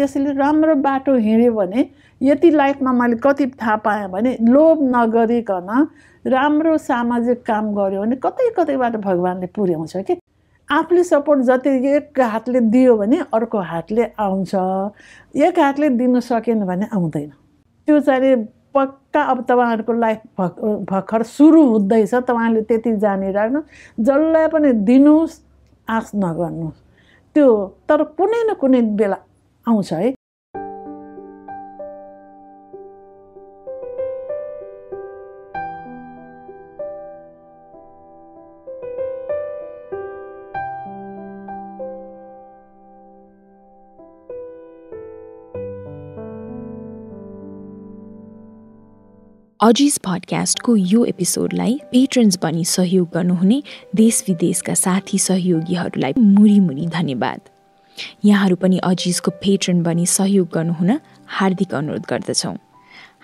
त्यसैले राम्रो बाटो हिँड्यो भने यति लाइफमा मैले कति थाहा पाएँ भने लोभ नगरिकन राम्रो सामाजिक काम गऱ्यो भने कतै कतैबाट भगवान्ले पुर्याउँछ कि आफूले सपोर्ट जति एक हातले दियो भने अर्को हातले आउँछ एक हातले दिनु सकेन भने आउँदैन त्यो चाहिँ पक्का अब तपाईँहरूको लाइफ भक् भर्खर सुरु हुँदैछ तपाईँहरूले त्यति जानिराख्नु जसलाई पनि दिनुहोस् आश नगर्नुहोस् त्यो तर कुनै न कुनै बेला आउँछ है अजिज पडकास्टको यो एपिसोडलाई पेट्रन्स बनी सहयोग गर्नुहुने देश विदेशका साथी सहयोगीहरूलाई मुरी मुरी धन्यवाद यहाँहरू पनि अजिजको पेट्रन बनी सहयोग गर्नुहुन हार्दिक अनुरोध गर्दछौँ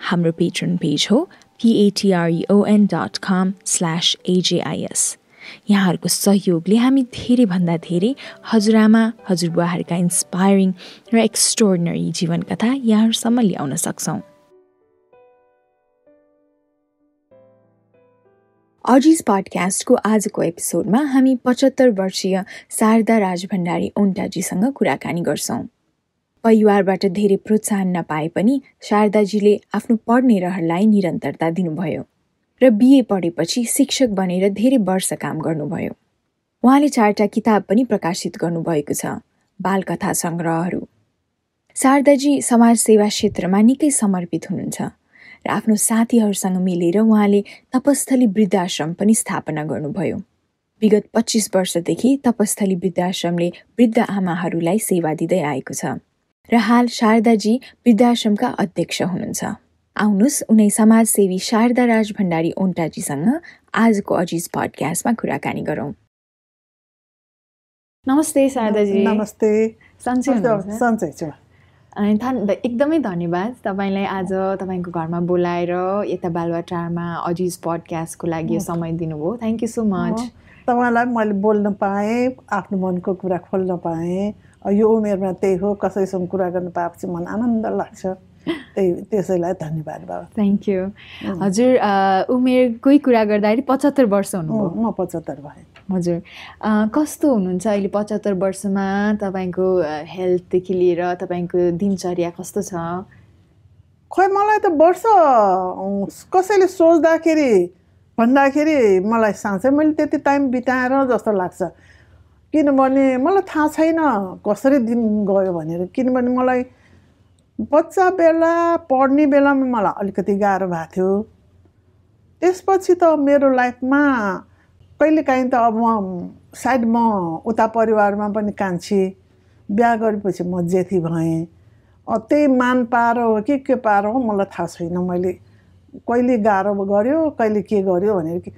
हाम्रो पेट्रन पेज हो पिएटिआरइओएन डट कम स्ल्यास एजेआइएस यहाँहरूको सहयोगले हामी धेरैभन्दा धेरै हजुरआमा हजुरबुवाहरूका इन्सपायरिङ र एक्स्ट्रोर्डनरी जीवन कथा यहाँहरूसम्म ल्याउन सक्छौँ अजिज पडकास्टको आजको एपिसोडमा हामी पचहत्तर वर्षीय शारदा राजभण्डारी ओन्टाजीसँग कुराकानी गर्छौँ परिवारबाट धेरै प्रोत्साहन नपाए पनि शारदाजीले आफ्नो पढ्ने रहरलाई निरन्तरता दिनुभयो र बिए पढेपछि शिक्षक बनेर धेरै वर्ष काम गर्नुभयो उहाँले चारवटा किताब पनि प्रकाशित गर्नुभएको छ बालकथा सङ्ग्रहहरू शारदाजी समाजसेवा क्षेत्रमा निकै समर्पित हुनुहुन्छ र आफ्नो साथीहरूसँग मिलेर उहाँले तपस्थली वृद्धाश्रम पनि स्थापना गर्नुभयो विगत पच्चिस वर्षदेखि तपस्थली वृद्धाश्रमले वृद्ध आमाहरूलाई सेवा दिँदै आएको छ र हाल शारदाजी वृद्धाश्रमका अध्यक्ष हुनुहुन्छ आउनुहोस् उनै समाजसेवी शारदा राज भण्डारी ओन्टाजीसँग आजको अजिज पडकास्टमा कुराकानी गरौँ नमस्ते शारदाजी नमस्ते सन्चै सन्चै छु अनि धन एकदमै धन्यवाद तपाईँलाई आज तपाईँको घरमा बोलाएर यता बालुवा बालुवाटारमा अजिज पडकास्टको लागि समय दिनुभयो थ्याङ्क यू सो मच तपाईँलाई मैले बोल्न पाएँ आफ्नो मनको कुरा खोल्न पाएँ यो उमेरमा त्यही हो कसैसँग कुरा गर्नु पाएपछि मन आनन्द लाग्छ त्यही त्यसैलाई धन्यवाद बाबा थ्याङ्क यू हजुर उमेरकै कुरा गर्दाखेरि पचहत्तर वर्ष हुनुभयो म पचहत्तर भए हजुर कस्तो हुनुहुन्छ अहिले पचहत्तर वर्षमा तपाईँको हेल्थदेखि लिएर तपाईँको दिनचर्या कस्तो छ खोइ मलाई त वर्ष कसैले सोच्दाखेरि भन्दाखेरि मलाई साँच्चै मैले त्यति टाइम बिताएर जस्तो लाग्छ किनभने मलाई थाहा छैन कसरी दिन गयो भनेर किनभने मलाई बच्चा बेला पढ्ने बेलामा मलाई अलिकति गाह्रो भएको थियो त्यसपछि त मेरो लाइफमा कहिलेकाहीँ त अब म सायद म उता परिवारमा पनि कान्छी बिहा गरेपछि म जेथी भएँ त्यही मान पारो हो कि के पारो हो मलाई थाहा छैन मैले कहिले गाह्रो गऱ्यो कहिले के गर्यो भनेर कि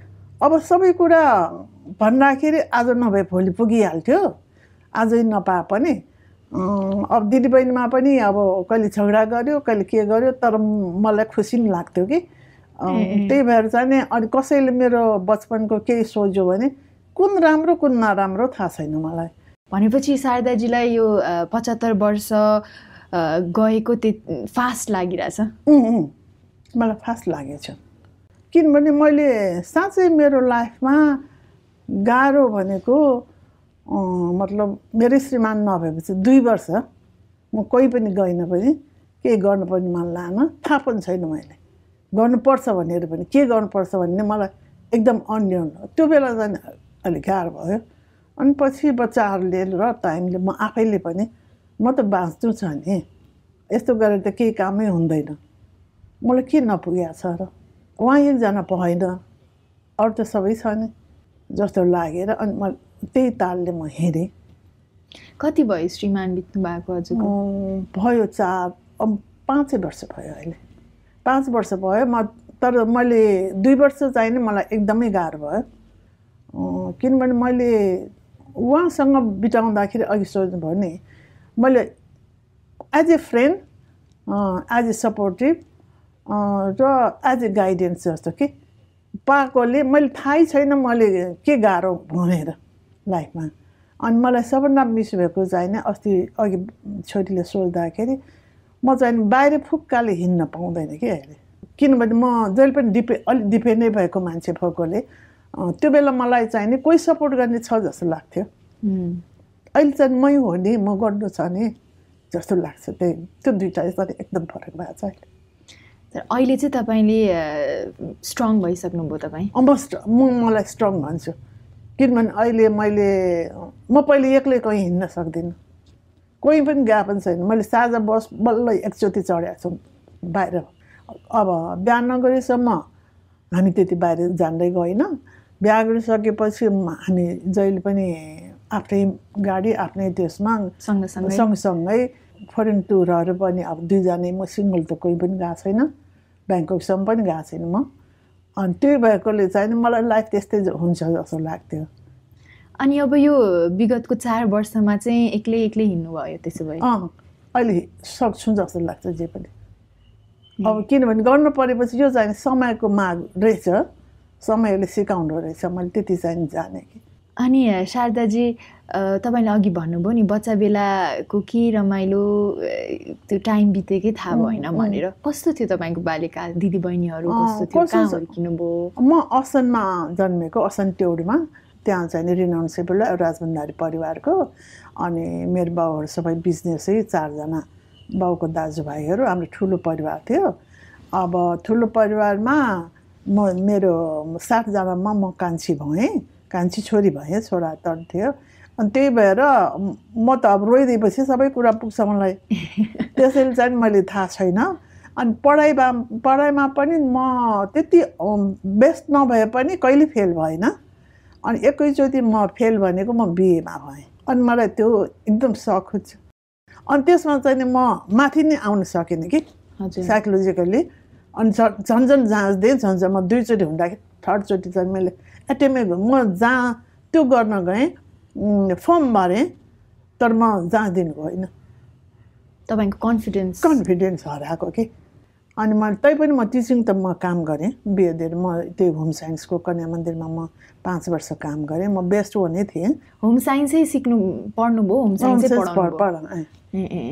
अब सबै कुरा भन्दाखेरि आज नभए भोलि पुगिहाल्थ्यो आजै नपाए पनि अब दिदीबहिनीमा पनि अब कहिले झगडा गर्यो कहिले के गर्यो तर मलाई खुसी पनि लाग्थ्यो कि त्यही भएर चाहिँ अनि कसैले मेरो बचपनको केही सोच्यो भने कुन राम्रो कुन नराम्रो थाहा छैन मलाई भनेपछि शारदाजीलाई यो पचहत्तर वर्ष गएको त्यो फास्ट लागिरहेछ मलाई फास्ट लागेछ किनभने मैले साँच्चै मेरो लाइफमा गाह्रो भनेको मतलब मेरो श्रीमान नभएपछि दुई वर्ष म कोही पनि गइनँ पनि केही गर्नु पनि मन लान थाहा पनि छैन मैले गर्नुपर्छ भनेर पनि के गर्नुपर्छ भन्ने मलाई एकदम अन्यन त्यो बेला झन् अलिक गाह्रो भयो अनि पछि बच्चाहरूले र टाइमले म आफैले पनि म त बाँच्छु छ नि यस्तो गरेर त केही कामै हुँदैन मलाई के नपुगेको छ र उहाँ एकजना भएन अरू त सबै छ नि जस्तो लागेर अनि मैले त्यही तालले म हेरेँ कति भयो श्रीमान बित्नु भएको हजुर भयो चार पाँचै वर्ष भयो अहिले पाँच वर्ष भयो म तर मैले दुई वर्ष चाहिँ नै मलाई एकदमै गाह्रो भयो किनभने मैले उहाँसँग बिताउँदाखेरि अघि सोच्नुभयो नि मैले as a friend as a supportive र एज ए गाइडेन्स जस्तो कि पाएकोले मैले थाहै छैन मैले के गाह्रो भनेर लाइफमा अनि मलाई सबभन्दा मिस भएको चाहिँ अस्ति अघि छोरीले सोद्धाखेरि म चाहिँ बाहिर फुक्काले हिँड्न पाउँदैन कि अहिले किनभने म जहिले पनि डिपे अलिक डिपेन्डै भएको मान्छे भएकोले त्यो बेला मलाई चाहिने कोही सपोर्ट गर्ने छ जस्तो लाग्थ्यो अहिले चाहिँ मै हो नि म गर्नु छ नि जस्तो लाग्छ त्यही त्यो दुइटा चाहिँ एकदम फरक भएको छ अहिले तर अहिले चाहिँ तपाईँले स्ट्रङ भइसक्नुभयो तपाईँ म मलाई स्ट्रङ भन्छु किनभने अहिले मैले म पहिले एक्लै कहीँ हिँड्न सक्दिनँ कोही पनि गएको पनि छैन मैले साझा बस बल्ल एकचोटि चढेको छु बाहिर अब बिहा नगरेसम्म हामी त्यति बाहिर जाँदै गएनौँ बिहा गरिसकेपछि हामी जहिले पनि आफ्नै गाडी आफ्नै त्यसमा सँगसँगै फरेन टुरहरू पनि अब दुईजना म सिङ्गल त कोही पनि गएको छैन ब्याङ्ककसम्म पनि गएको छैन म अनि त्यही भएकोले चाहिँ मलाई लाइफ त्यस्तै हुन्छ जस्तो लाग्थ्यो अनि अब यो विगतको चार वर्षमा चाहिँ एक्लै एक्लै भयो त्यसो भए अँ अहिले सक्छु जस्तो लाग्छ जे पनि अब किनभने गर्नु परेपछि यो चाहिँ समयको माग रहेछ समयले सिकाउनु रहेछ मैले त्यति चाहिँ जाने कि अनि शारदाजी तपाईँले अघि भन्नुभयो नि बच्चा बेलाको के रमाइलो त्यो टाइम बितेकै थाहा भएन भनेर कस्तो थियो तपाईँको बालिका दिदीबहिनीहरू कस्तो थियो हुर्किनुभयो म असनमा जन्मेको असन टेउडीमा त्यहाँ चाहिँ रिनाउन्सेबल एउटा परिवारको अनि मेरो बाउहरू सबै बिजनेसै चारजना बाउको दाजुभाइहरू हाम्रो ठुलो परिवार थियो अब ठुलो परिवारमा म मेरो सातजनामा म कान्छी भएँ कान्छी छोरी भएँ छोरा तन्थ्यो अनि त्यही भएर म त अब रोइदिएपछि सबै कुरा पुग्छ मलाई त्यसैले चाहिँ मैले थाहा छैन अनि पढाइमा पढाइमा पनि म त्यति बेस्ट नभए पनि कहिले फेल भएन अनि एकैचोटि म फेल भनेको म बिएमा भएँ अनि मलाई त्यो एकदम सख छ अनि त्यसमा चाहिँ म माथि नै आउन सकिनँ कि साइकोलोजिकल्ली अनि झन्झन जाँच्दै झन्झन म दुईचोटि हुँदाखेरि थर्डचोटि चाहिँ मैले एटिएममा म जहाँ त्यो गर्न गएँ फर्म भरेँ तर म जाँदिनु होइन तपाईँको कन्फिडेन्स कन्फिडेन्स हराएको कि अनि मैले तैपनि म टिचिङ त म काम गरेँ बिएडहरू म त्यही होम साइन्सको कन्या मन्दिरमा म पाँच वर्ष काम गरेँ म बेस्ट हुने थिएँ होम साइन्सै सिक्नु पढ्नुभयो होम साइन्स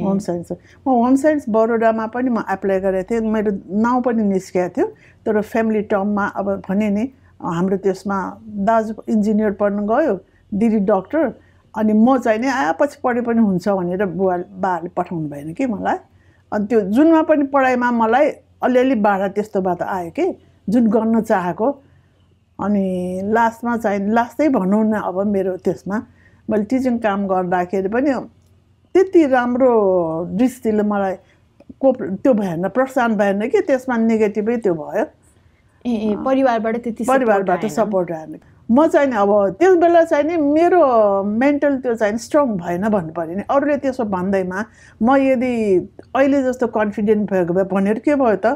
होम साइन्स म होम साइन्स बडोडामा पनि म एप्लाई गरेको थिएँ मेरो नाउँ पनि निस्किएको थियो तर फ्यामिली टर्ममा अब भने नि हाम्रो त्यसमा दाजु इन्जिनियर पढ्नु गयो दिदी डक्टर अनि म चाहिँ नि आ पछि पढे पनि हुन्छ भनेर बुवा बाले पठाउनु भएन कि मलाई अनि त्यो जुनमा पनि पढाइमा मलाई अलिअलि बाढा त्यस्तो बात आयो कि जुन गर्न चाहेको अनि लास्टमा चाहिँ लास्टै भनौँ न अब मेरो त्यसमा मैले टिचिङ काम गर्दाखेरि पनि त्यति राम्रो दृष्टिले मलाई कोप त्यो भएन प्रोत्साहन भएन कि त्यसमा नेगेटिभै त्यो भयो ए परिवारबाट त्यति परिवारबाट सपोर्ट आएन म चाहिँ अब त्यस बेला चाहिँ नि मेरो मेन्टल त्यो चाहिँ स्ट्रङ भएन भन्नु पऱ्यो नि अरूले त्यसो भन्दैमा म यदि अहिले जस्तो कन्फिडेन्ट भएको भए भनेर के भयो त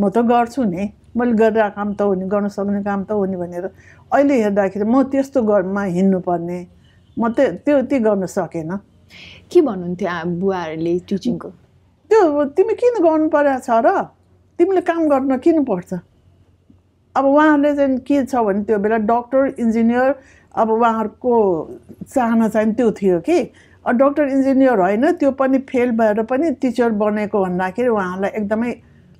म त गर्छु नि मैले गरेर काम त हो नि गर्न सक्ने काम त हो नि भनेर अहिले हेर्दाखेरि म त्यस्तो हिँड्नु पर्ने म त त्यो त्यो गर्न सकेन के भन्नुहुन्थ्यो बुवाहरूले टिचिङको त्यो तिमी किन गर्नु परेको छ र तिमीले काम गर्न किन पर्छ अब उहाँहरूले चाहिँ के छ भने त्यो बेला डक्टर इन्जिनियर अब उहाँहरूको चाहना चाहिँ त्यो थियो कि डक्टर इन्जिनियर होइन त्यो पनि फेल भएर पनि टिचर बनेको भन्दाखेरि उहाँहरूलाई एकदमै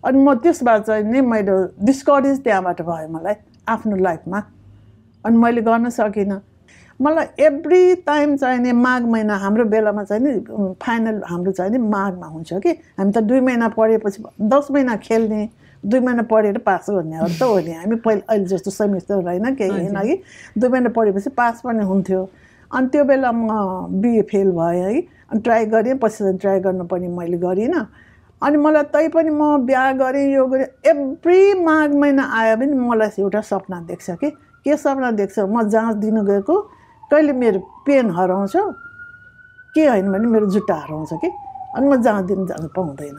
अनि म त्यसबाट चाहिँ नि मैले डिस्करेज त्यहाँबाट भयो मलाई आफ्नो लाइफमा अनि मैले गर्न सकिनँ मलाई एभ्री टाइम चाहिने माघ महिना हाम्रो बेलामा चाहिँ नि फाइनल हाम्रो चाहिँ नि माघमा हुन्छ कि हामी त दुई महिना पढेपछि दस महिना खेल्ने दुई महिना पढेर पास गर्ने त हो नि हामी पहिला अहिले जस्तो सेमिस्टर होइन केही होइन कि दुई महिना पढेपछि पास पनि हुन्थ्यो अनि त्यो बेला म बिए फेल भएँ है अनि ट्राई गरेँ पछि ट्राई गर्नु पनि मैले गरिनँ अनि मलाई तै पनि म बिहा गरेँ यो गरेँ एभ्री माघ महिना आयो भने मलाई एउटा सपना देख्छ कि के सपना देख्छ म जाँच दिनु गएको कहिले मेरो पेन हराउँछ के होइन भने मेरो जुत्ता हराउँछ कि अनि म जाँच दिनु जानु पाउँदैन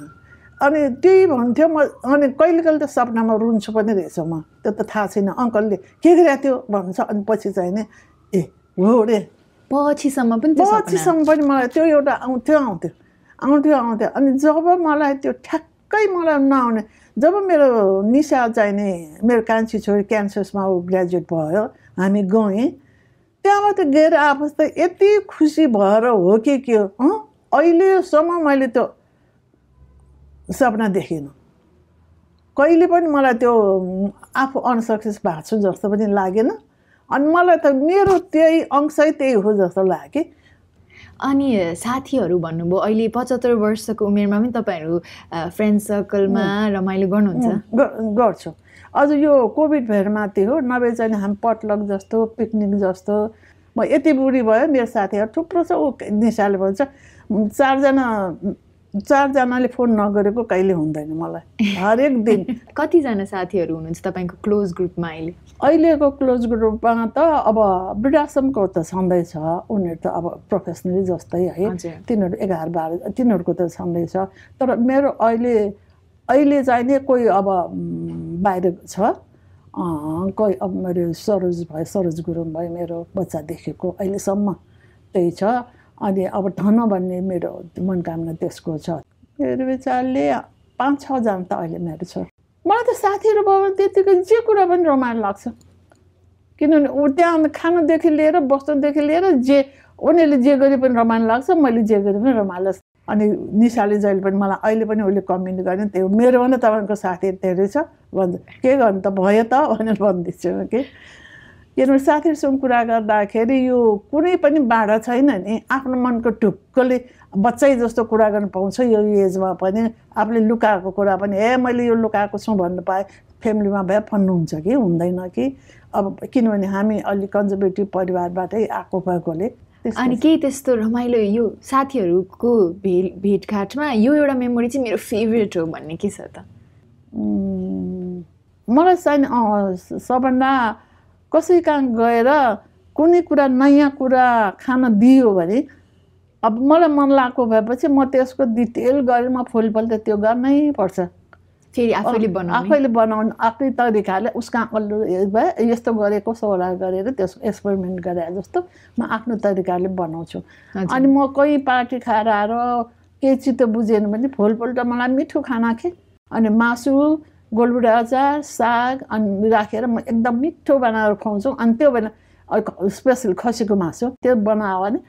अनि त्यही भन्थ्यो म अनि कहिले कहिले त सपनामा रुन्छु पनि रहेछ म त्यो त थाहा छैन अङ्कलले के गरेको थियो भन्छ अनि पछि चाहिँ नि ए हो रे पछिसम्म पनि पछिसम्म पनि मलाई त्यो एउटा आउँथ्यो आउँथ्यो आउँथ्यो आउँथ्यो अनि जब मलाई त्यो ठ्याक्कै मलाई नआउने जब मेरो निशा चाहिने मेरो कान्छी छोरी क्यान्सर्समा ऊ ग्रेजुएट भयो हामी गयौँ त्यहाँबाट गएर आपस त यति खुसी भएर हो कि के हो अहिलेसम्म मैले त्यो सपना देखिनँ कहिले पनि मलाई त्यो आफू अनसक्सेस भएको छु जस्तो पनि लागेन अनि मलाई त मेरो त्यही अंशै त्यही हो जस्तो लाग्यो कि अनि साथीहरू भन्नुभयो अहिले पचहत्तर वर्षको उमेरमा पनि तपाईँहरू फ्रेन्ड सर्कलमा रमाइलो गर्नुहुन्छ गर्छु अझ यो कोभिड भएर माथि हो नभए चाहिँ हामी पटलक जस्तो पिकनिक जस्तो म यति बुढी भयो मेरो साथीहरू थुप्रो छ ऊ निसाले भन्छ चारजना चारजनाले फोन नगरेको कहिले हुँदैन मलाई हरेक दिन कतिजना साथीहरू हुनुहुन्छ तपाईँको क्लोज ग्रुपमा अहिले अहिलेको क्लोज ग्रुपमा त अब वृद्धाश्रमको त छ उनीहरू त अब प्रोफेसनली जस्तै है तिनीहरू एघार बाह्र तिनीहरूको त छ तर मेरो अहिले अहिले चाहिँ नि कोही अब बाहिर छ कोही अब मेरो सरोज भयो सरोज गुरुङ भयो मेरो बच्चा बच्चादेखिको अहिलेसम्म त्यही छ अनि अब धन भन्ने मेरो मनोकामना त्यसको छ मेरो विचारले पाँच छजना त अहिले मेरो छ मलाई त साथीहरू भयो भने त्यतिकै जे कुरा पनि रमाइलो लाग्छ किनभने ऊ त्यहाँ खानुदेखि लिएर बस्नुदेखि लिएर जे उनीहरूले जे गरे पनि रमाइलो लाग्छ मैले जे गरे पनि रमाइलो लाग्छ अनि निसाले जहिले पनि मलाई अहिले पनि उसले कमेन्ट गर्ने त्यो मेरो भने तपाईँको साथीहरू धेरै छ भन्छ के गर्नु त भयो त भनेर भनिदिन्छु कि किनभने साथीहरूसँग कुरा गर्दाखेरि यो कुनै पनि बाधा छैन नि आफ्नो मनको ढुक्कले बच्चै जस्तो कुरा गर्नु पाउँछ यो एजमा पनि आफूले लुकाएको कुरा पनि ए मैले यो लुकाएको छु भन्नु पाएँ फ्यामिलीमा भए भन्नुहुन्छ कि हुँदैन कि अब किनभने हामी अलिक कन्जर्भेटिभ परिवारबाटै आएको भएकोले अनि केही त्यस्तो रमाइलो यो साथीहरूको भे भेटघाटमा यो एउटा मेमोरी चाहिँ मेरो फेभरेट हो भन्ने के छ त मलाई चाहिँ सबभन्दा कसै कहाँ गएर कुनै कुरा नयाँ कुरा खान दियो भने अब मलाई मन लागेको भएपछि म त्यसको डिटेल गरेर म फुलफल त्यो गर्नै पर्छ फेरि आफैले बनाउनु आफैले बनाउनु आफ्नै तरिकाले उसका अल्लु भयो यस्तो गरेको सोला गरेर त्यसको एक्सपेरिमेन्ट गरे जस्तो म आफ्नो तरिकाले बनाउँछु अनि म कोही पार्टी खाएर आएर केही चित्त बुझेन भने फुलपल्ट मलाई मिठो खाना के अनि मासु गोलबुडाजा साग अनि राखेर म एकदम मिठो बनाएर खुवाउँछौँ अनि त्यो बेला स्पेसल खसीको मासु त्यो बनायो भने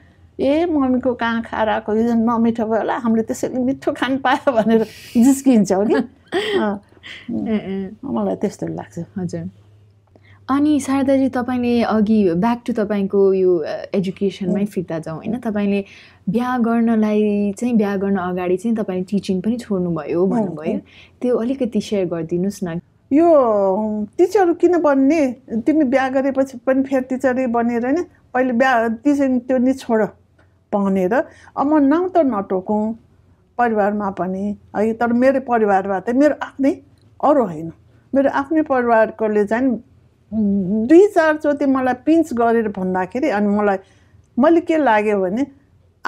ए मम्मीको कहाँ खाएर आएको हिजो नमिठो भयो होला हामीले त्यसरी मिठो खानु पायो भनेर जिस्किन्छौँ कि मलाई त्यस्तो लाग्छ हजुर अनि शारदाजी तपाईँले अघि ब्याक टु तपाईँको यो एजुकेसनमै फिर्ता जाउँ होइन तपाईँले बिहा गर्नलाई चाहिँ बिहा गर्न अगाडि चाहिँ तपाईँले टिचिङ पनि छोड्नुभयो भन्नुभयो त्यो अलिकति सेयर गरिदिनुहोस् न यो टिचर किन बन्ने तिमी बिहा गरेपछि पनि फेरि टिचरै बनेर नि अहिले बिहा टिचिङ त्यो नि छोड भनेर अब म नाउँ त नटोकौँ परिवारमा पनि है तर मेरो परिवारमा त मेरो आफ्नै अरू होइन मेरो आफ्नै परिवारकोले चाहिँ दुई चारचोटि मलाई पिन्च गरेर भन्दाखेरि अनि मलाई मैले के लाग्यो भने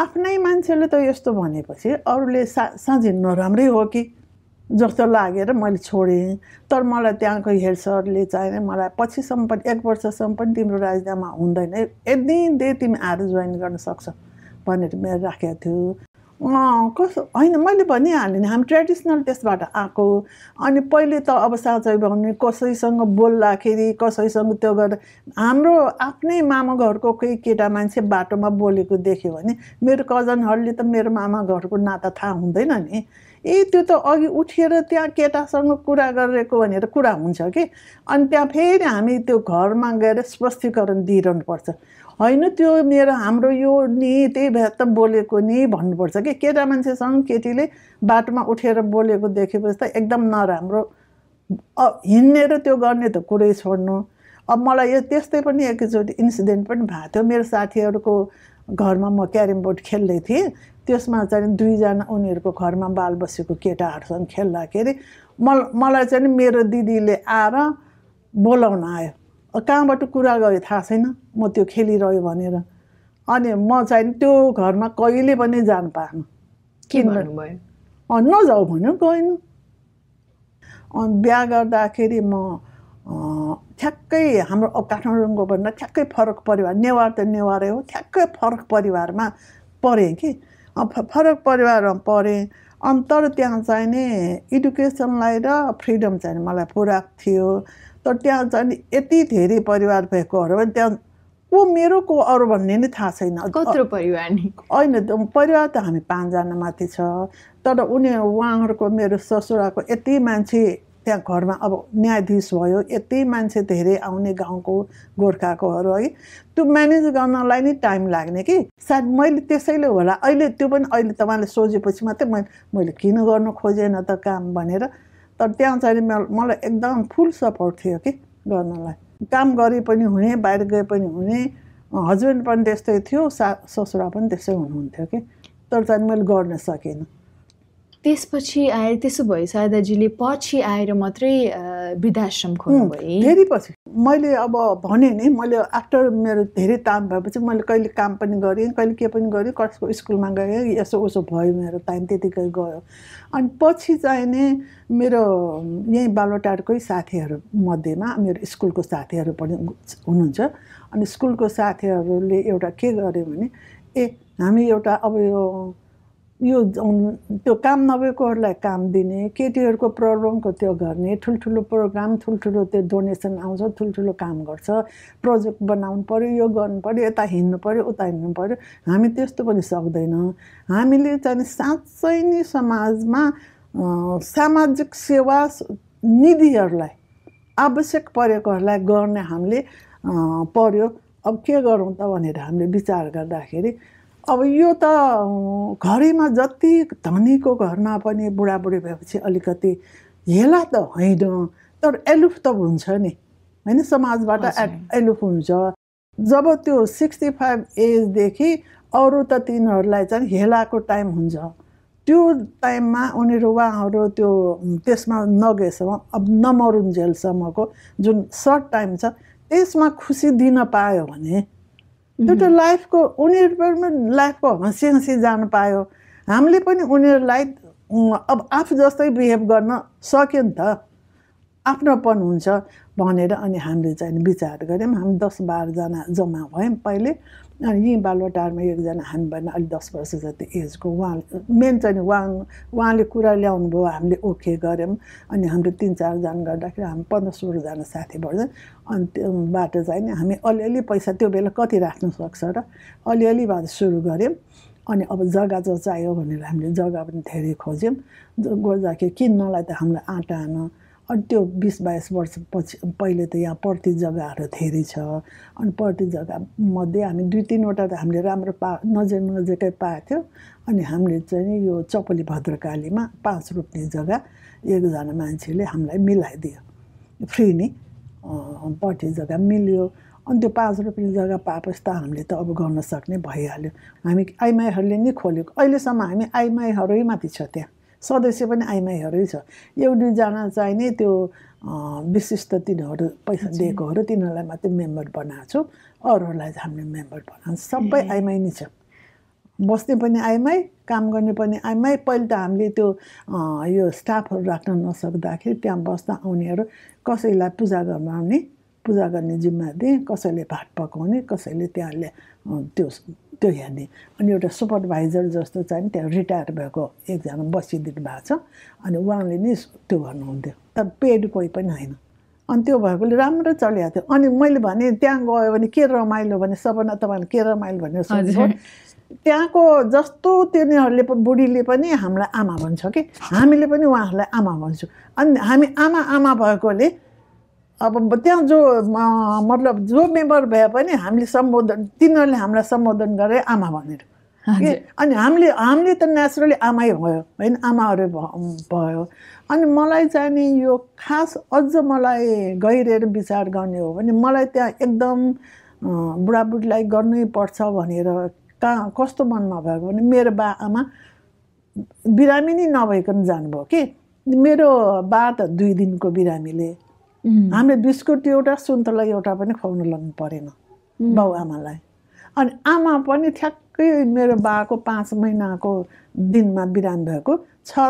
आफ्नै मान्छेले त यस्तो भनेपछि अरूले सा साँझै नराम्रै हो कि जस्तो लागेर मैले छोडेँ तर मलाई त्यहाँको हेड सरले चाहिँ मलाई पछिसम्म पनि एक वर्षसम्म पनि तिम्रो राजनामा हुँदैन यति दे तिमी आएर जोइन गर्न सक्छौ भनेर मेरो राखेको थियो कस्तो होइन मैले भनिहालेँ हामी ट्रेडिसनल त्यसबाट आएको अनि पहिले त अब साझै भने कसैसँग बोल्दाखेरि कसैसँग त्यो गर्दा हाम्रो आफ्नै मामा घरको कोही केटा मान्छे बाटोमा बोलेको देख्यो भने मेरो कजनहरूले त मेरो मामा घरको नाता थाहा हुँदैन नि ए त्यो त अघि उठेर त्यहाँ केटासँग कुरा गरेको भनेर कुरा हुन्छ कि अनि त्यहाँ फेरि हामी त्यो घरमा गएर स्पष्टीकरण दिइरहनुपर्छ होइन त्यो मेरो हाम्रो यो नि त्यही भएर त बोलेको नि भन्नुपर्छ कि केटा मान्छेसँग केटीले बाटोमा उठेर बोलेको देखेपछि त एकदम नराम्रो हिँड्ने त्यो गर्ने त कुरै छोड्नु अब मलाई यो त्यस्तै पनि एकचोटि इन्सिडेन्ट पनि भएको थियो मेरो साथीहरूको घरमा म क्यारम बोर्ड खेल्दै थिएँ त्यसमा चाहिँ दुईजना उनीहरूको घरमा बाल बसेको केटाहरूसँग खेल्दाखेरि म मलाई चाहिँ मेरो दिदीले आएर बोलाउन आयो कहाँबाट कुरा गयो थाहा छैन म त्यो खेलिरह्यो भनेर अनि म चाहिँ त्यो घरमा कहिले पनि जान पाएन किन नजाऊ भन्यो गएन अनि बिहा गर्दाखेरि म ठ्याक्कै हाम्रो काठमाडौँको भन्दा ठ्याक्कै फरक परिवार नेवार त नेवारै हो ठ्याक्कै फरक परिवारमा पढेँ कि फरक परिवारमा पढेँ अनि तर त्यहाँ नि एडुकेसनलाई र फ्रिडम चाहिँ मलाई पुरा थियो तर त्यहाँ चाहिँ यति धेरै परिवार भएकोहरू पनि त्यहाँ को मेरो को अरू भन्ने नै थाहा छैन कत्रो परिवार नि होइन परिवार त हामी पाँचजना माथि छ तर उनी उहाँहरूको मेरो ससुराको यति मान्छे त्यहाँ घरमा अब न्यायाधीश भयो यति मान्छे धेरै आउने गाउँको गोर्खाकोहरू है त्यो म्यानेज गर्नलाई नै टाइम लाग्ने कि सायद मैले त्यसैले होला अहिले त्यो पनि अहिले तपाईँले सोझेपछि मात्रै मैले मैले किन गर्नु खोजेन त काम भनेर तर त्यहाँ चाहिँ मलाई एकदम फुल सपोर्ट थियो कि गर्नलाई काम गरे पनि हुने बाहिर गए पनि हुने हस्बेन्ड पनि त्यस्तै थियो सा ससुरा पनि त्यस्तै हुनुहुन्थ्यो कि तर चाहिँ मैले गर्न सकिनँ त्यसपछि आएर त्यसो भयो शारदाजीले पछि आएर मात्रै वृद्धाश्रम खोल्नु भयो धेरै पछि मैले अब भने नि मैले आफ्टर मेरो धेरै ताम भएपछि मैले कहिले काम पनि गरेँ कहिले के पनि गरेँ कसको स्कुलमा गएँ यसो उसो भयो मेरो टाइम त्यतिकै गयो अनि पछि नि मेरो यहीँ बालोटाडकै साथीहरू मध्येमा मेरो स्कुलको साथीहरू पनि हुनुहुन्छ अनि स्कुलको साथीहरूले एउटा के गर्यो भने ए हामी एउटा अब यो यो त्यो काम नभएकोहरूलाई काम दिने केटीहरूको प्रब्लमको त्यो गर्ने ठुल्ठुलो प्रोग्राम ठुल्ठुलो त्यो डोनेसन आउँछ ठुल्ठुलो काम गर्छ प्रोजेक्ट बनाउनु पऱ्यो यो गर्नु पऱ्यो यता हिँड्नु पऱ्यो उता हिँड्नु पऱ्यो हामी त्यस्तो पनि सक्दैन हामीले चाहिँ साँच्चै नै समाजमा सामाजिक सेवा निधिहरूलाई आवश्यक परेकोहरूलाई गर्ने हामीले पर्यो अब के गरौँ त भनेर हामीले विचार गर्दाखेरि अब यो त घरैमा जति धनीको घरमा पनि बुढाबुढी भएपछि अलिकति हेला त होइन तर एलुफ त हुन्छ नि होइन समाजबाट एलुफ हुन्छ जब त्यो सिक्सटी फाइभ एजदेखि अरू त तिनीहरूलाई चाहिँ हेलाको टाइम हुन्छ त्यो टाइममा उनीहरू उहाँहरू त्यो त्यसमा नगएसम्म अब नमरुन्जेलसम्मको जुन सर्ट टाइम छ त्यसमा खुसी दिन पायो भने एउटा लाइफको उनीहरू पनि लाइफको हँसी हँसी जान पायो हामीले पनि उनीहरूलाई अब आफू जस्तै बिहेभ गर्न सक्यो नि त आफ्नोपन हुन्छ भनेर अनि हामीले चाहिँ विचार गऱ्यौँ हामी दस बाह्रजना जम्मा भयौँ पहिले अनि यहीँ बालुवाटारमा एकजना हामीभन्दा अलि दस वर्ष जति एजको उहाँ मेन चाहिँ उहाँ उहाँले कुरा ल्याउनु भयो हामीले ओके गऱ्यौँ अनि हाम्रो तिन चारजना गर्दाखेरि हामी पन्ध्र सोह्रजना साथी भर्छ अनि त्योबाट चाहिँ हामी अलिअलि पैसा त्यो बेला कति राख्नु सक्छ र अलिअलि भएर सुरु गऱ्यौँ अनि अब जग्गा जो चाहियो भनेर हामीले जग्गा पनि धेरै खोज्यौँ गोर्जाखे किन्नलाई त हामीलाई आँटा आन अनि त्यो बिस बाइस वर्ष पछि पहिले त यहाँ पर्ती जग्गाहरू धेरै छ अनि पर्ती जग्गामध्ये हामी दुई तिनवटा त हामीले राम्रो पा नजिक नजिकै पाएको थियो अनि हामीले चाहिँ यो चपली भद्रकालीमा पाँच रोप्ने जग्गा एकजना मान्छेले हामीलाई मिलाइदियो फ्री नै पर्टी जग्गा मिल्यो अनि त्यो पाँच रुपियाँ जग्गा पाएपछि त हामीले त अब गर्न सक्ने भइहाल्यो हामी आइमाईहरूले नै खोल्यो अहिलेसम्म हामी आइमाईहरूै माथि छ त्यहाँ सदस्य पनि आइमाईहरू छ एक दुईजना चाहिने त्यो विशिष्ट तिनीहरू पैसा दिएकोहरू तिनीहरूलाई मात्रै मेम्बर बनाएको छु अरूहरूलाई हामीले मेम्बर बनाएको सबै आइमाई नै छ बस्ने पनि आइमाई काम गर्ने पनि आइमाई पहिले त हामीले त्यो यो स्टाफहरू राख्न नसक्दाखेरि त्यहाँ बस्दा आउनेहरू कसैलाई पूजा गर्न आउने पूजा गर्ने जिम्मा दिएँ कसैले भात पकाउने कसैले त्यहाँले त्यो त्यो हेर्ने अनि एउटा सुपरभाइजर जस्तो चाहिँ त्यहाँ रिटायर भएको एकजना बसिदिनु भएको छ अनि उहाँले नै त्यो गर्नुहुन्थ्यो तर पेड कोही पनि होइन अनि त्यो भएकोले राम्रो चलिरहेको थियो अनि मैले भने त्यहाँ गयो भने के रमाइलो भने सबभन्दा तपाईँले के रमाइलो भनेर सोध्नु त्यहाँको जस्तो तिनीहरूले बुढीले पनि हामीलाई आमा भन्छ कि हामीले पनि उहाँहरूलाई आमा भन्छौँ अनि हामी आमा आमा भएकोले अब त्यहाँ जो मतलब जो मेम्बर भए पनि हामीले सम्बोधन तिनीहरूले हामीलाई सम्बोधन गरे आमा भनेर अनि हामीले हामीले त नेचुरली आमै भयो होइन आमाहरू भयो अनि मलाई नि यो खास अझ मलाई गहिरेर विचार गर्ने हो भने मलाई त्यहाँ एकदम बुढाबुढीलाई गर्नै पर्छ भनेर कहाँ कस्तो मनमा भएको भने मेरो बा आमा बिरामी नै नभइकन जानुभयो कि मेरो बा त दुई दिनको बिरामीले हामीले बिस्कुट एउटा सुन्तला एउटा पनि खुवाउनु लगाउनु परेन बाउ आमालाई अनि आमा पनि ठ्याक्कै मेरो बाको पाँच महिनाको दिनमा बिराम भएको छ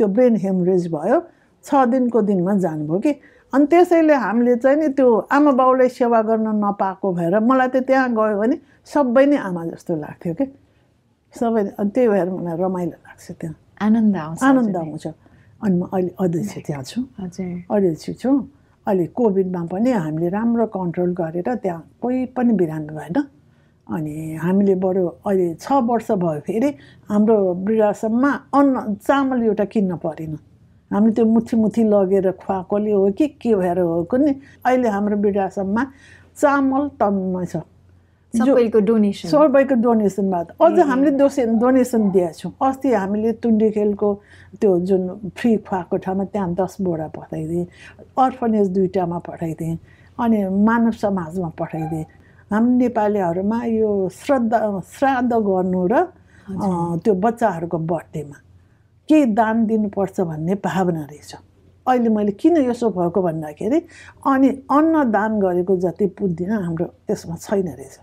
त्यो ब्रेन हेमरेज भयो छ दिनको दिनमा जानुभयो कि अनि त्यसैले हामीले चाहिँ नि त्यो आमा बाउलाई सेवा गर्न नपाएको भएर मलाई त त्यहाँ गयो भने सबै नै आमा जस्तो लाग्थ्यो कि सबै त्यही भएर मलाई रमाइलो लाग्छ त्यहाँ आनन्द आउँछ आनन्द आउँछ अनि म अहिले अध्यक्ष त्यहाँ छु अध्यक्ष छु अहिले कोभिडमा पनि हामीले राम्रो कन्ट्रोल गरेर त्यहाँ कोही पनि बिरामी भएन अनि हामीले बरु अहिले छ वर्ष भयो फेरि हाम्रो वृद्धाश्रममा अन्न चामल एउटा किन्न परेन हामीले त्यो मुठी मुठी लगेर खुवाएकोले हो कि के भएर हो कुनै अहिले हाम्रो वृद्धाश्रममा चामल तन्मै छ सबैको डोनेसन सबैको डोनेसनबाट अझ mm-hmm. हामीले डोसेन डोनेसन दिएको छौँ अस्ति हामीले टुन्डेखेलको त्यो जुन फ्री खुवाएको ठाउँमा त्यहाँ दस बोरा पठाइदिएँ अर्फनेज दुइटामा पठाइदिएँ अनि मानव समाजमा पठाइदिएँ हामी नेपालीहरूमा यो श्रद्धा श्राद्ध गर्नु र त्यो बच्चाहरूको बर्थडेमा के दान दिनुपर्छ भन्ने भावना रहेछ अहिले मैले किन यसो भएको भन्दाखेरि अनि अन्न दान गरेको जति पुग्दिनँ हाम्रो त्यसमा छैन रहेछ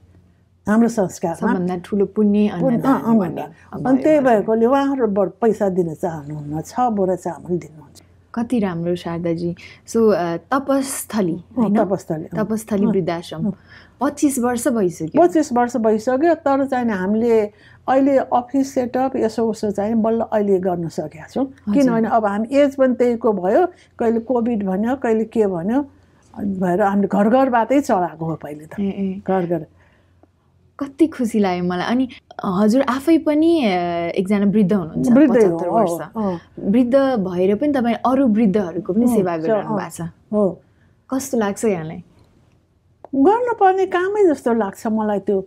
हाम्रो संस्कारमा ठुलो पुण्य अनि त्यही भएकोले उहाँहरू बड पैसा दिन चाहनुहुन्न छ बोरा चामल दिनुहुन्छ कति राम्रो शारदाजी सो तपस्थली तपस्थली तपस्थली वृद्धाश्रम पच्चिस वर्ष भइसक्यो पच्चिस वर्ष भइसक्यो तर चाहिँ हामीले अहिले अफिस सेटअप यसो उसो चाहिँ बल्ल अहिले गर्न सकेका छौँ किनभने अब हामी एज पनि त्यहीको भयो कहिले कोभिड भन्यो कहिले के भन्यो भएर हामीले घर घरबाटै चलाएको हो पहिले त घर घर कति खुसी लाग्यो मलाई अनि हजुर आफै पनि एकजना वृद्ध हुनुहुन्छ पचहत्तर वर्ष वृद्ध भएर पनि तपाईँ अरू वृद्धहरूको पनि सेवा गरिरहनु भएको छ हो कस्तो लाग्छ यहाँलाई गर्नुपर्ने कामै जस्तो लाग्छ मलाई त्यो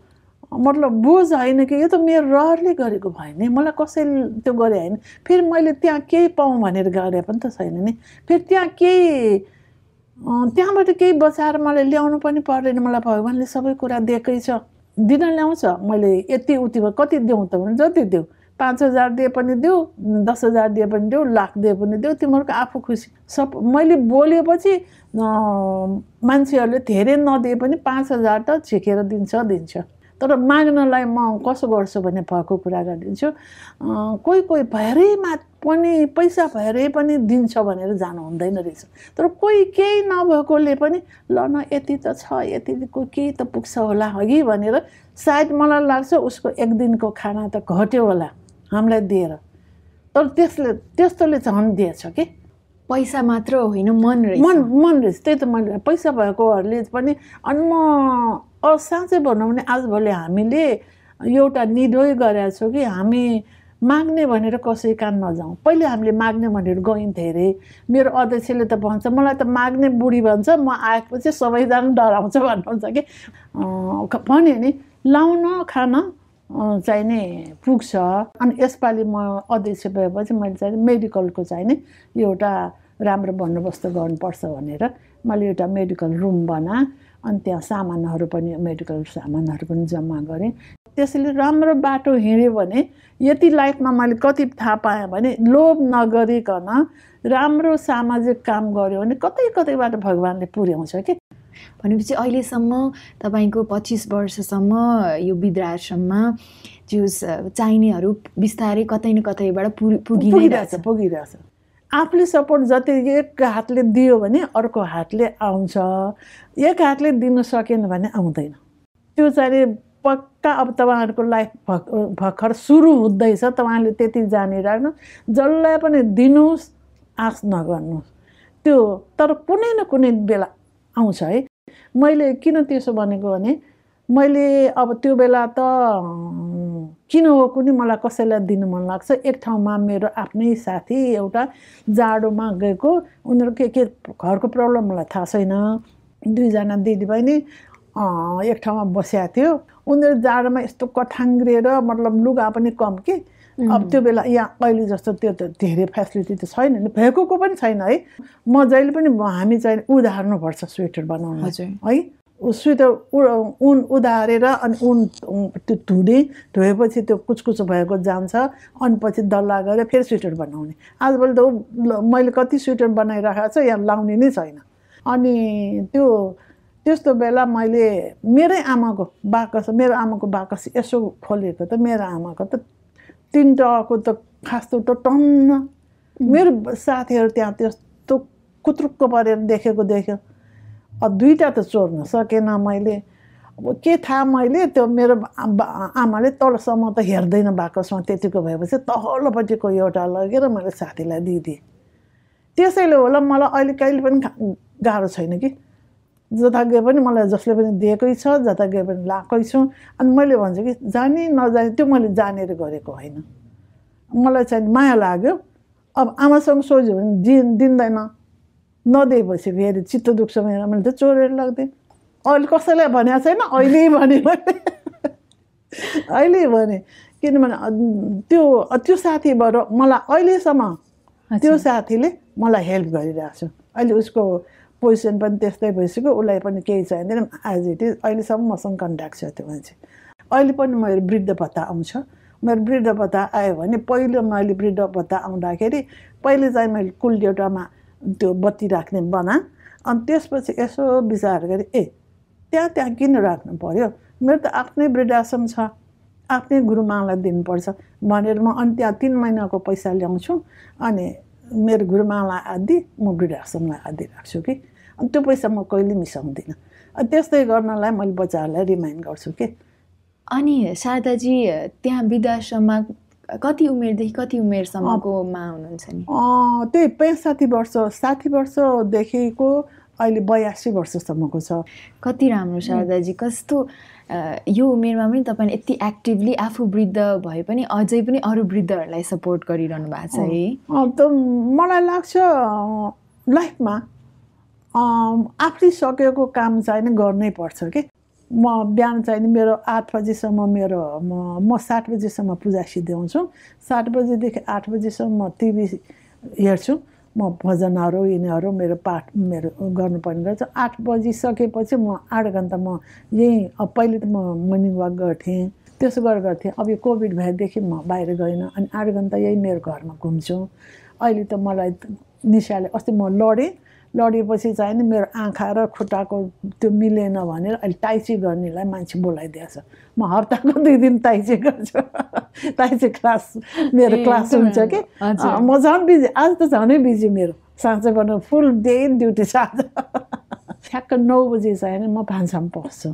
मतलब बोझ होइन कि यो त मेरो रहरले गरेको भएन नि मलाई कसैले त्यो गरे होइन फेरि मैले त्यहाँ केही पाऊँ भनेर गरे पनि त छैन नि फेरि त्यहाँ केही त्यहाँबाट केही बचाएर मलाई ल्याउनु पनि पर्दैन मलाई भगवान्ले सबै कुरा दिएकै छ दिन ल्याउँछ मैले यति उतिमा कति दिउँ त भने जति देऊ पाँच हजार दिए पनि देऊ दस हजार दिए पनि देऊ लाख दिए पनि देऊ तिमीहरूको आफू खुसी सब मैले बोलेपछि मान्छेहरूले धेरै नदिए पनि पाँच हजार त छेकेर दिन्छ दिन्छ तर माग्नलाई म कसो गर्छु भने भएको कुरा गरिदिन्छु कोही कोही भएरैमा पनि पैसा भएरै पनि दिन्छ भनेर जानु हुँदैन रहेछ तर कोही केही नभएकोले पनि ल न यति त छ यतिको केही त पुग्छ होला हगि भनेर सायद मलाई लाग्छ उसको एक दिनको खाना त घट्यो होला हामीलाई दिएर तर त्यसले त्यस्तोले झन् दिएछ कि पैसा मात्र होइन मन रहेछ मन मन रहेछ त्यही त मैले पैसा भएकोहरूले पनि अनि म साँच्चै भनौँ भने आजभोलि हामीले एउटा निर्णय गरेका छौँ कि हामी माग्ने भनेर कसै कान नजाउँ पहिले हामीले माग्ने भनेर गइन्थ्यो अरे मेरो अध्यक्षले त भन्छ मलाई त माग्ने बुढी भन्छ म आएपछि सबैजना डराउँछ भन्नुहुन्छ कि भन्यो नि लाउन खान चाहिने पुग्छ अनि यसपालि म अध्यक्ष भएपछि मैले चाहिँ मेडिकलको चाहिने एउटा राम्रो बन्दोबस्त गर्नुपर्छ भनेर मैले एउटा मेडिकल रुम बना अनि त्यहाँ सामानहरू पनि मेडिकल सामानहरू पनि जम्मा गरेँ त्यसैले राम्रो बाटो हिँड्यो भने यति लाइफमा मैले कति थाहा पाएँ भने लोभ नगरिकन राम्रो सामाजिक काम गऱ्यो भने कतै कतैबाट भगवान्ले पुर्याउँछ कि भनेपछि अहिलेसम्म तपाईँको पच्चिस वर्षसम्म यो वृद्धाश्रममा जो चाहिनेहरू बिस्तारै कतै न कतैबाट पुगिरहेछ पुगिरहेछ आफूले सपोर्ट जति एक हातले दियो भने अर्को हातले आउँछ एक हातले दिन सकेन भने आउँदैन त्यो चाहिँ पक्का अब तपाईँहरूको लाइफ भर्ख भर्खर सुरु हुँदैछ तपाईँहरूले त्यति जानिराख्नु जसलाई पनि दिनुहोस् आश नगर्नुहोस् त्यो तर कुनै न कुनै बेला आउँछ है मैले किन त्यसो भनेको भने मैले अब त्यो बेला त किन हो कुनै मलाई कसैलाई दिनु मन लाग्छ एक ठाउँमा मेरो आफ्नै साथी एउटा जाडोमा गएको उनीहरू के के घरको प्रब्लम मलाई थाहा छैन दुईजना दिदीबहिनी एक ठाउँमा बसेको थियो उनीहरू जाडोमा यस्तो कथाङ्ग्रिएर मतलब लुगा पनि कम कि अब त्यो बेला यहाँ अहिले जस्तो त्यो त धेरै फेसिलिटी त छैन नि फेकोको पनि छैन है म जहिले पनि हामी चाहिँ उदाहार्नुपर्छ स्वेटर बनाउनु है स्वेटर उ उन उधारेर अनि उन त्यो धुने धोएपछि त्यो कुचकुचो भएको जान्छ अनि पछि डल्ला गरेर फेरि स्वेटर बनाउने आजभोलि त मैले कति स्वेटर बनाइराखेको छ यहाँ लाउने नै छैन अनि त्यो त्यस्तो बेला मैले मेरै आमाको बाकस मेरो आमाको बाकस यसो खोलेको त मेरो आमाको त तिनवटाको त खास त टन्न मेरो साथीहरू त्यहाँ त्यस्तो कुत्रुक्क परेर देखेको देख्यो अब दुईवटा त चोर्न सकेन मैले अब के थाहा मैले त्यो मेरो आमाले तलसम्म त हेर्दैन बाकसमा त्यतिको भएपछि तलपट्टिको एउटा लगेर मैले साथीलाई दिइदिएँ त्यसैले होला मलाई अहिले कहिले पनि गाह्रो छैन कि जता गए पनि मलाई जसले पनि दिएकै छ जता गए पनि लाएकै छु अनि मैले भन्छु कि जाने नजाने त्यो मैले जानेर गरेको होइन मलाई चाहिँ माया लाग्यो अब आमासँग सोच्यो भने दिन दिँदैन नदिएपछि फेरि चित्त दुख्छ भनेर मैले त चोरेर लगिदिएँ अहिले कसैलाई भनेको छैन अहिले भने अहिले भने किनभने त्यो त्यो साथीबाट मलाई अहिलेसम्म त्यो साथीले मलाई हेल्प गरिरहेको छु अहिले उसको पोजिसन पनि त्यस्तै भइसक्यो उसलाई पनि केही चाहिँदैन एज इट इज अहिलेसम्म मसँग कन्ट्याक्ट छ त्यो मान्छे अहिले पनि मेरो वृद्ध भत्ता आउँछ मेरो वृद्ध भत्ता आयो भने पहिलो मैले वृद्ध भत्ता आउँदाखेरि पहिले चाहिँ मैले कुल त्यो बत्ती राख्ने बना अनि त्यसपछि यसो विचार गरेँ ए त्यहाँ त्यहाँ किन राख्नु पऱ्यो मेरो त आफ्नै वृद्धाश्रम छ आफ्नै गुरुमालाई दिनुपर्छ भनेर म अनि त्यहाँ तिन महिनाको पैसा ल्याउँछु अनि मेरो गुरुमालाई आदि म वृद्धाश्रमलाई आदि राख्छु कि अनि त्यो पैसा म कहिले मिसाउँदिनँ त्यस्तै गर्नलाई मैले बच्चाहरूलाई रिमाइन्ड गर्छु कि अनि शारदाजी त्यहाँ वृद्धाश्रममा कति उमेरदेखि कति उमेरसम्मकोमा हुनुहुन्छ नि त्यही साठी वर्ष साठी वर्षदेखिको अहिले बयासी वर्षसम्मको छ कति राम्रो शारदाजी कस्तो यो उमेरमा पनि तपाईँले यति एक्टिभली आफू वृद्ध भए पनि अझै पनि अरू वृद्धहरूलाई सपोर्ट गरिरहनु भएको छ है त मलाई लाग्छ लाइफमा आफूले सकेको काम चाहिँ नै गर्नै पर्छ कि म बिहान चाहिँ मेरो आठ बजीसम्म मेरो म म सात बजीसम्म पूजा सिद्ध्याउँछु सात बजीदेखि आठ बजीसम्म म टिभी हेर्छु म भजनहरू यिनीहरू मेरो पाठ मेरो गर्नुपर्ने गर्छ आठ सकेपछि म आठ घन्टा म यहीँ पहिले त म मर्निङ वाक गर्थेँ त्यसो गरेर गर्थेँ अब यो कोभिड भएदेखि म बाहिर गइनँ अनि आठ घन्टा यही मेरो घरमा घुम्छु अहिले त मलाई निसाले अस्ति म लडेँ लडेपछि चाहिँ नि मेरो आँखा र खुट्टाको त्यो मिलेन भनेर अहिले टाइचे गर्नेलाई मान्छे बोलाइदिएको छ म हप्ताको दुई दिन ताइची गर्छु ताइची क्लास मेरो क्लास हुन्छ कि म झन् बिजी आज त झनै बिजी मेरो साँझ गर्नु फुल डे ड्युटी छ आज ठ्याक्क नौ बजी चाहिँ म भान्सामा पस्छु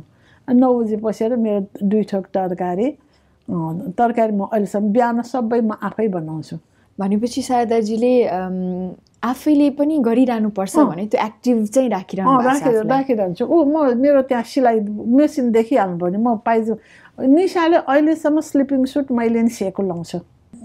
नौ बजी पसेर मेरो दुई थोक तरकारी तरकारी म अहिलेसम्म बिहान सबै म आफै बनाउँछु भनेपछि सायदाजीले आफैले पनि पर्छ भने त्यो एक्टिभ चाहिँ राखिरहनु राखेर राखिरहन्छु ऊ म मेरो त्यहाँ सिलाइ मेसिन देखिहाल्नु भने म पाइजु निसाले अहिलेसम्म स्लिपिङ सुट मैले नि सेको लाउँछु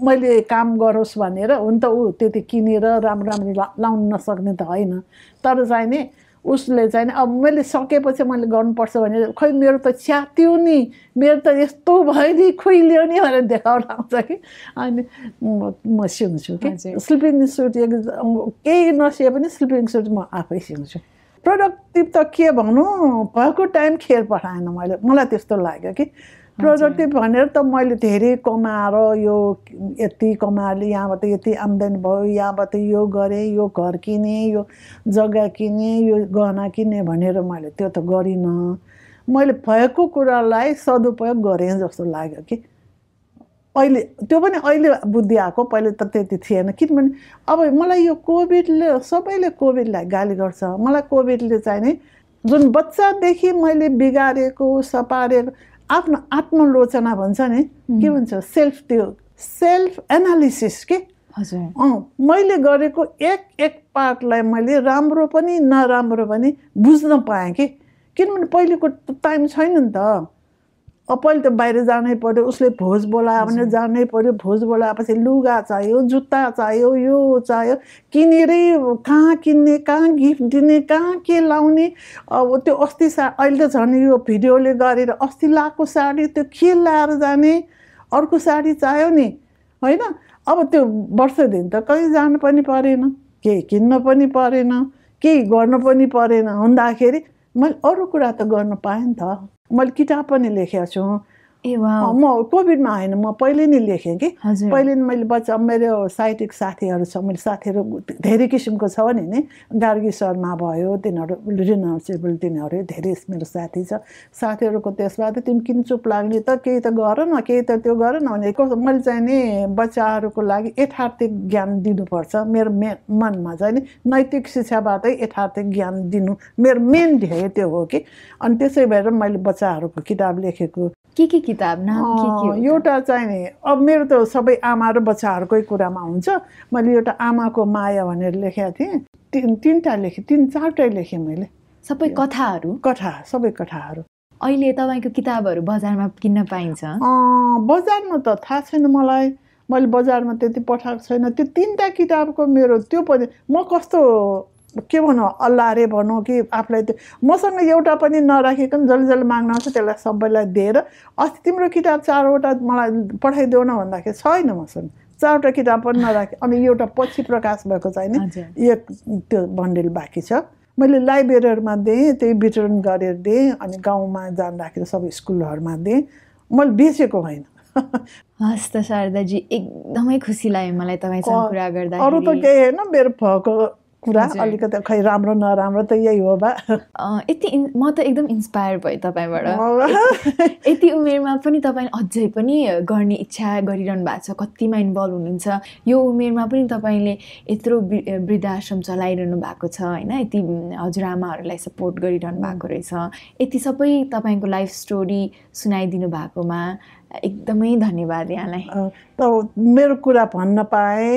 मैले काम गरोस् भनेर हुन त ऊ त्यति किनेर राम्रो राम्रो लाउनु नसक्ने त होइन तर चाहिँ नि उसले चाहिँ अब मैले सकेपछि मैले गर्नुपर्छ भने खोइ मेरो त च्यात्यो नि मेरो त यस्तो भयो नि खुइल्यो नि भनेर देखाउन आउँछ कि अनि म सिउँछु कि स्लिपिङ सुट एक केही नसिए पनि स्लिपिङ सुट म आफै सिउँछु प्रडक्टिभ त के भन्नु भएको टाइम खेर पठाएन मैले मलाई त्यस्तो लाग्यो कि प्रगति भनेर त मैले धेरै कमाएर यो यति कमाएर यहाँबाट यति आम्दानी भयो यहाँबाट यो गरेँ यो घर किने यो जग्गा किने यो गहना किने भनेर मैले त्यो त गरिनँ मैले भएको कुरालाई सदुपयोग गरेँ जस्तो लाग्यो कि अहिले त्यो पनि अहिले बुद्धि आएको पहिले त त्यति थिएन किनभने अब मलाई यो कोभिडले सबैले कोभिडलाई गाली गर्छ मलाई कोभिडले चाहिँ नि जुन बच्चादेखि मैले बिगारेको सपारेको आफ्नो आत्मलोचना भन्छ नि के भन्छ सेल्फ त्यो सेल्फ एनालिसिस के हजुर अँ मैले गरेको एक एक पार्टलाई मैले राम्रो पनि नराम्रो पनि बुझ्न पाएँ कि किनभने पहिलेको टाइम छैन नि त अहिले त बाहिर जानै पऱ्यो उसले भोज बोलायो भने जानै पऱ्यो भोज बोलाएपछि लुगा चाहियो जुत्ता चाहियो यो चाहियो किनेरै कहाँ किन्ने कहाँ गिफ्ट दिने कहाँ के लाउने अब त्यो अस्ति सा अहिले त झन् यो भिडियोले गरेर अस्ति लाएको साडी त्यो के लाएर जाने अर्को साडी चाहियो नि होइन अब त्यो वर्षदेखि त कहीँ जानु पनि परेन केही किन्न पनि परेन केही गर्नु पनि परेन हुँदाखेरि मैले अरू कुरा त गर्न पाएँ नि त मैले किताब पनि लेखेको छु ए म कोभिडमा होइन म पहिले नै लेखेँ कि पहिले नै मैले बच्चा मेरो साहित्यिक साथीहरू छ मैले साथीहरू धेरै किसिमको छ नि नि गार्गी शर्मा भयो तिनीहरू रिनाउन्सेबल तिनीहरू धेरै मेरो साथी छ साथीहरूको त्यसबाट तिमी किन चुप लाग्ने त केही त गर न केही त त्यो गर न भने कस्तो मैले चाहिँ नि बच्चाहरूको लागि यथार्थिक ज्ञान दिनुपर्छ मेरो मे मनमा चाहिँ नि नैतिक शिक्षाबाटै यथार्थिक ज्ञान दिनु मेरो मेन ध्येय त्यो हो कि अनि त्यसै भएर मैले बच्चाहरूको किताब लेखेको के के किताब नाम एउटा चाहिँ नि अब मेरो त सबै आमा र बच्चाहरूकै कुरामा हुन्छ मैले एउटा आमाको माया भनेर लेखेको थिएँ तिन तिनवटा लेखेँ तिन चारवटै लेखेँ मैले सबै कथाहरू कथा सबै कथाहरू अहिले तपाईँको किताबहरू बजारमा किन्न पाइन्छ बजारमा त थाहा छैन मलाई मैले बजारमा त्यति पठाएको छैन त्यो तिनवटा किताबको मेरो त्यो पनि म कस्तो के भनौँ अल्लाहारे भनौँ कि आफूलाई त्यो मसँग एउटा पनि नराखिकन जसले जसले माग्न आउँछ त्यसलाई सबैलाई दिएर अस्ति तिम्रो किताब चारवटा मलाई पठाइदेऊ न भन्दाखेरि छैन मसँग चारवटा किताब पनि नराखे अनि एउटा पछि प्रकाश भएको छैन एक त्यो भन्डेल बाँकी छ मैले लाइब्रेरीहरूमा दिएँ त्यही वितरण गरेर दिएँ अनि गाउँमा जाँदाखेरि सबै स्कुलहरूमा दिएँ मैले बेचेको होइन हस् त शारदाजी एकदमै खुसी लाग्यो मलाई तपाईँसँग कुरा गर्दा अरू त केही होइन मेरो भएको कुरा अलिकति खै राम्रो नराम्रो त यही हो बा यति म त एकदम इन्सपायर भएँ तपाईँबाट यति उमेरमा पनि तपाईँले अझै पनि गर्ने इच्छा गरिरहनु भएको छ कतिमा इन्भल्भ हुनुहुन्छ यो उमेरमा पनि तपाईँले यत्रो वृद्धाश्रम चलाइरहनु भएको छ होइन यति हजुरआमाहरूलाई सपोर्ट गरिरहनु भएको रहेछ यति सबै तपाईँको लाइफ स्टोरी सुनाइदिनु भएकोमा एकदमै धन्यवाद यहाँलाई त मेरो कुरा भन्न पाएँ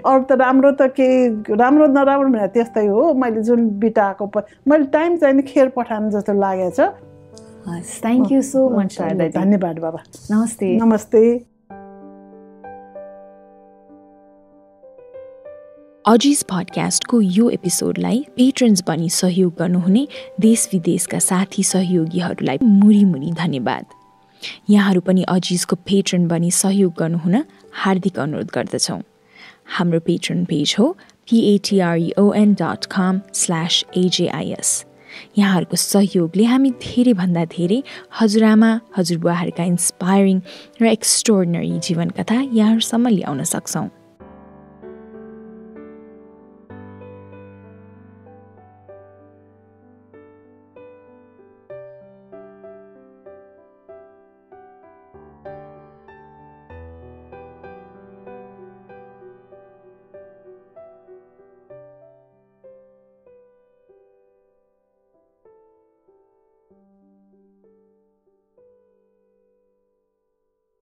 अरू त राम्रो त केही राम्रो नराम्रो भने त्यस्तै हो मैले जुन बिताएको मैले टाइम चाहिँ खेर पठाउनु जस्तो लागेको छ हस् थ्याङ्क यू सो मच धन्यवाद बाबा नमस्ते नमस्ते अजिज पडकास्टको यो एपिसोडलाई पेट्रन्स बनी सहयोग गर्नुहुने देश विदेशका साथी सहयोगीहरूलाई मुरी मुरी धन्यवाद यहाँहरू पनि अजिजको पेट्रन बनी सहयोग गर्नुहुन हार्दिक अनुरोध गर्दछौँ हाम्रो पेट्रन पेज हो पिएटिआरओएन डट कम स्ल्यास एजेआइएस यहाँहरूको सहयोगले हामी धेरैभन्दा धेरै हजुरआमा हजुरबुवाहरूका इन्सपायरिङ र एक्स्ट्रोर्डनरी जीवन कथा यहाँहरूसम्म ल्याउन सक्छौँ